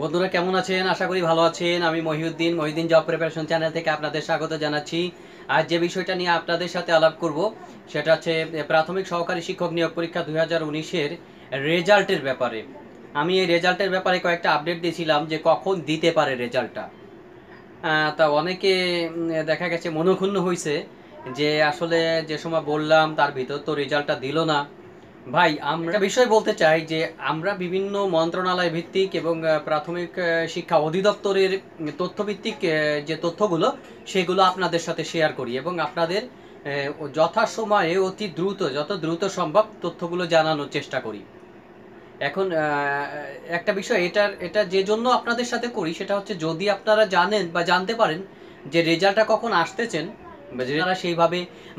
বন্ধুরা কেমন আছেন আশা করি ভালো আছেন আমি Mohiuddin Mohiuddin job preparation channel থেকে আপনাদের স্বাগত জানাচ্ছি আজ যে বিষয়টা নিয়ে আপনাদের সাথে আলাপ করব সেটা হচ্ছে প্রাথমিক সহকারী শিক্ষক নিয়োগ পরীক্ষা দুই হাজার উনিশের রেজাল্টের ব্যাপারে আমি এই রেজাল্টের ব্যাপারে কয়েকটা আপডেট দিয়েছিলাম যে কখন দিতে পারে রেজাল্টটা তা অনেকে দেখা গেছে মনক্ষুণ্ণ হয়েছে যে আসলে যে সময় বললাম তার ভিতর তো রেজাল্টটা দিল না ভাই আমরা বিষয় বলতে চাই যে আমরা বিভিন্ন মন্ত্রণালয় ভিত্তিক এবং প্রাথমিক শিক্ষা অধিদপ্তরের তথ্যভিত্তিক যে তথ্যগুলো সেগুলো আপনাদের সাথে শেয়ার করি এবং আপনাদের যথাসময়ে অতি দ্রুত যত দ্রুত সম্ভব তথ্যগুলো জানানোর চেষ্টা করি এখন একটা বিষয় এটার এটা যে জন্য আপনাদের সাথে করি সেটা হচ্ছে যদি আপনারা জানেন বা জানতে পারেন যে রেজাল্টটা কখন আসতেছেন তারা সেইভাবে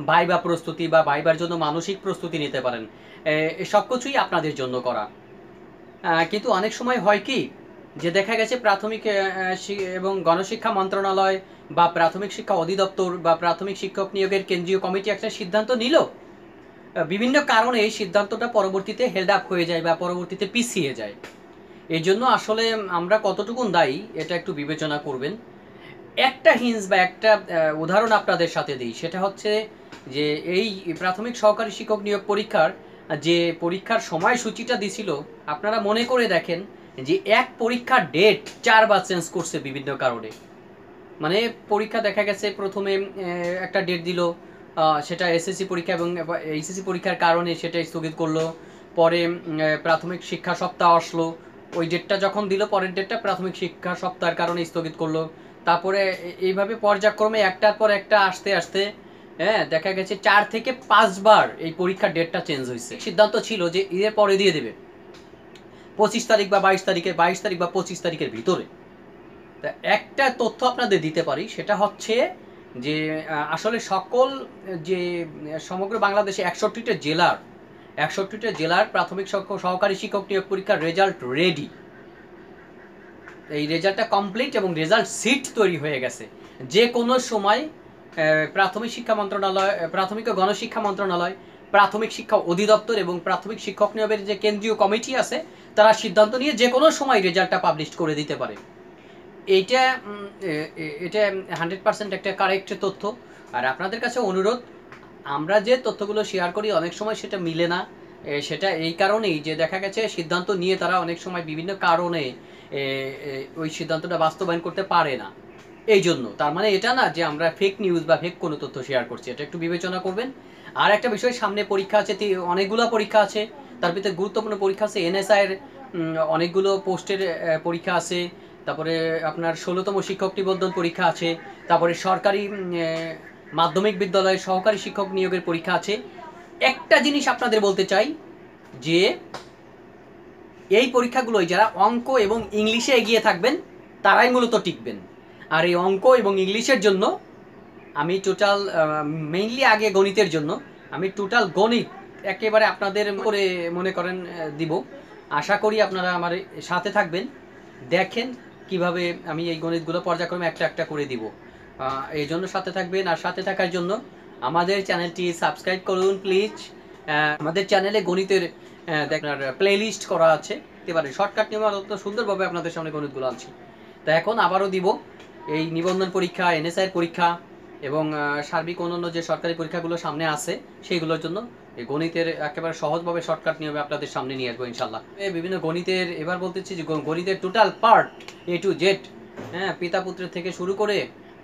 ভাইবা প্রস্তুতি বা ভাইবার জন্য মানসিক প্রস্তুতি নিতে পারেন সব কিছুই আপনাদের জন্য করা কিন্তু অনেক সময় হয় কি যে দেখা গেছে প্রাথমিক এবং গণশিক্ষা মন্ত্রণালয় বা প্রাথমিক শিক্ষা অধিদপ্তর বা প্রাথমিক শিক্ষক নিয়োগের কেন্দ্রীয় কমিটি একটা সিদ্ধান্ত নিল বিভিন্ন কারণে এই সিদ্ধান্তটা পরবর্তীতে হেল্ড আপ হয়ে যায় বা পরবর্তীতে পিছিয়ে যায় এর জন্য আসলে আমরা কতটুকুন দায়ী এটা একটু বিবেচনা করবেন একটা হিন্স বা একটা উদাহরণ আপনাদের সাথে দিই সেটা হচ্ছে যে এই প্রাথমিক সহকারী শিক্ষক নিয়োগ পরীক্ষার যে পরীক্ষার সময়সূচিটা দিছিল আপনারা মনে করে দেখেন যে এক পরীক্ষার ডেট চারবার চেঞ্জ করছে বিভিন্ন কারণে মানে পরীক্ষা দেখা গেছে প্রথমে একটা ডেট দিল সেটা এসএসসি পরীক্ষা এবং এইচএসসি পরীক্ষার কারণে সেটা স্থগিত করলো পরে প্রাথমিক শিক্ষা সপ্তাহ আসলো ওই ডেটটা যখন দিল পরের ডেটটা প্রাথমিক শিক্ষা সপ্তাহের কারণে স্থগিত করলো তারপরে এইভাবে পর্যায়ক্রমে একটার পর একটা আসতে আসতে হ্যাঁ দেখা গেছে চার থেকে পাঁচবার এই পরীক্ষার ডেটটা চেঞ্জ হয়েছে সিদ্ধান্ত ছিল যে এর পরে দিয়ে দেবে পঁচিশ তারিখ বা বাইশ তারিখে বাইশ তারিখ বা পঁচিশ তারিখের ভিতরে তা একটা তথ্য আপনাদের দিতে পারি সেটা হচ্ছে যে আসলে সকল যে সমগ্র বাংলাদেশে একষট্টিটা জেলার একষট্টিটা জেলার প্রাথমিক সহকারী শিক্ষক নিয়োগ পরীক্ষার রেজাল্ট রেডি এই রেজাল্টটা কমপ্লিট এবং রেজাল্ট সিট তৈরি হয়ে গেছে যে কোনো সময় প্রাথমিক শিক্ষা মন্ত্রণালয় প্রাথমিক ও গণশিক্ষা মন্ত্রণালয় প্রাথমিক শিক্ষা অধিদপ্তর এবং প্রাথমিক শিক্ষক নিয়োগের যে কেন্দ্রীয় কমিটি আছে তারা সিদ্ধান্ত নিয়ে যে কোনো সময় রেজাল্টটা পাবলিশ করে দিতে পারে এইটা এটা হান্ড্রেড পারসেন্ট একটা কারেক্ট তথ্য আর আপনাদের কাছে অনুরোধ আমরা যে তথ্যগুলো শেয়ার করি অনেক সময় সেটা মিলে না সেটা এই কারণেই যে দেখা গেছে সিদ্ধান্ত নিয়ে তারা অনেক সময় বিভিন্ন কারণে ওই সিদ্ধান্তটা বাস্তবায়ন করতে পারে না এই জন্য তার মানে এটা না যে আমরা ফেক নিউজ বা ফেক কোনো তথ্য শেয়ার করছি এটা একটু বিবেচনা করবেন আর একটা বিষয় সামনে পরীক্ষা আছে অনেকগুলো পরীক্ষা আছে তার ভিতরে গুরুত্বপূর্ণ পরীক্ষা আছে এনএসআইয়ের অনেকগুলো পোস্টের পরীক্ষা আছে তারপরে আপনার ষোলোতম শিক্ষক নিবন্ধন পরীক্ষা আছে তারপরে সরকারি মাধ্যমিক বিদ্যালয়ে সহকারী শিক্ষক নিয়োগের পরীক্ষা আছে একটা জিনিস আপনাদের বলতে চাই যে এই পরীক্ষাগুলোই যারা অঙ্ক এবং ইংলিশে এগিয়ে থাকবেন তারাই মূলত টিকবেন আর এই অঙ্ক এবং ইংলিশের জন্য আমি টোটাল মেইনলি আগে গণিতের জন্য আমি টোটাল গণিত একেবারে আপনাদের করে মনে করেন দিব আশা করি আপনারা আমার সাথে থাকবেন দেখেন কিভাবে আমি এই গণিতগুলো পর্যায়ক্রমে একটা একটা করে দিব এই জন্য সাথে থাকবেন আর সাথে থাকার জন্য আমাদের চ্যানেলটি সাবস্ক্রাইব করুন প্লিজ আমাদের চ্যানেলে গণিতের আপনার প্লে লিস্ট করা আছে এবারে শর্টকাট নিয়ে অত্যন্ত সুন্দরভাবে আপনাদের সামনে গণিতগুলো আনছি তা এখন আবারও দিব এই নিবন্ধন পরীক্ষা এনএসআইয়ের পরীক্ষা এবং সার্বিক অন্যান্য যে সরকারি পরীক্ষাগুলো সামনে আছে সেইগুলোর জন্য এই গণিতের একেবারে সহজভাবে শর্টকাট নিয়মে আপনাদের সামনে নিয়ে আসবো ইনশাল্লাহ বিভিন্ন গণিতের এবার বলতেছি যে গণিতের total part A to Z হ্যাঁ পিতা পুত্রের থেকে শুরু করে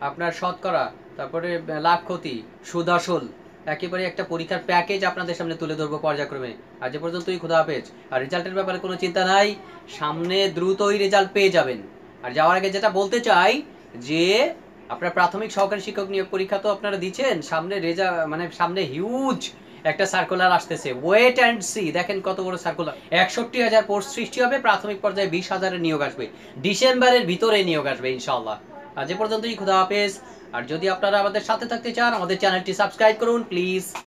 আপনার শতকরা তারপরে লাভ ক্ষতি সুদাসল একেবারে একটা পরীক্ষার প্যাকেজ আপনাদের সামনে তুলে ধরবো পর্যায়ক্রমে আর যে পর্যন্তই খোদা হাফেজ আর রেজাল্টের ব্যাপারে কোনো চিন্তা নাই সামনে দ্রুতই রেজাল্ট পেয়ে যাবেন আর যাওয়ার আগে যেটা বলতে চাই যে আপনার প্রাথমিক সহকারী শিক্ষক নিয়োগ পরীক্ষা তো আপনারা দিচ্ছেন সামনে রেজা মানে সামনে হিউজ একটা সার্কুলার আসতেছে ওয়েট অ্যান্ড সি দেখেন কত বড় সার্কুলার একষট্টি হাজার পোস্ট সৃষ্টি হবে প্রাথমিক পর্যায়ে বিশ হাজারের নিয়োগ আসবে ডিসেম্বরের ভিতরে নিয়োগ আসবে ইনশাল্লাহ আজ এ পর্যন্তই খুদা হাফেজ আর যদি আপনারা আমাদের সাথে থাকতে চান আমাদের চ্যানেলটি সাবস্ক্রাইব করুন প্লিজ